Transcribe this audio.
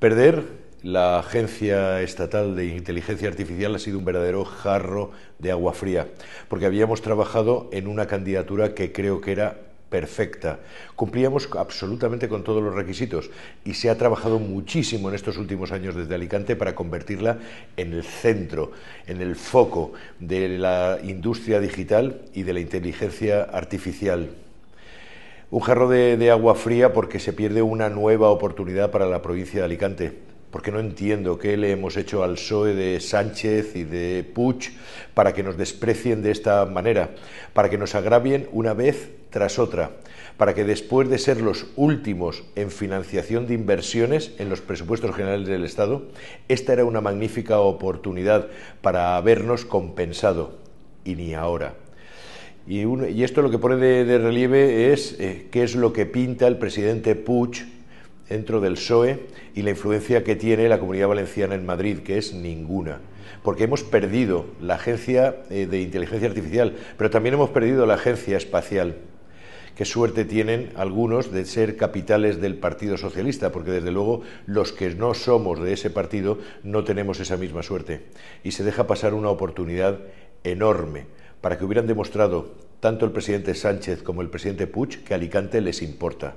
Perder la Agencia Estatal de Inteligencia Artificial ha sido un verdadero jarro de agua fría, porque habíamos trabajado en una candidatura que creo que era perfecta. Cumplíamos absolutamente con todos los requisitos y se ha trabajado muchísimo en estos últimos años desde Alicante para convertirla en el centro, en el foco de la industria digital y de la inteligencia artificial. Un jarro de, agua fría porque se pierde una nueva oportunidad para la provincia de Alicante porque no entiendo qué le hemos hecho al PSOE de Sánchez y de Puig para que nos desprecien de esta manera, para que nos agravien una vez tras otra, para que después de ser los últimos en financiación de inversiones en los presupuestos generales del Estado, esta era una magnífica oportunidad para habernos compensado, y ni ahora. Y, esto lo que pone de, relieve es eh, qué es lo que pinta el presidente Puig dentro del PSOE y la influencia que tiene la comunidad valenciana en Madrid, que es ninguna. Porque hemos perdido la agencia eh, de inteligencia artificial, pero también hemos perdido la agencia espacial qué suerte tienen algunos de ser capitales del Partido Socialista, porque desde luego los que no somos de ese partido no tenemos esa misma suerte. Y se deja pasar una oportunidad enorme para que hubieran demostrado tanto el presidente Sánchez como el presidente Puig que Alicante les importa.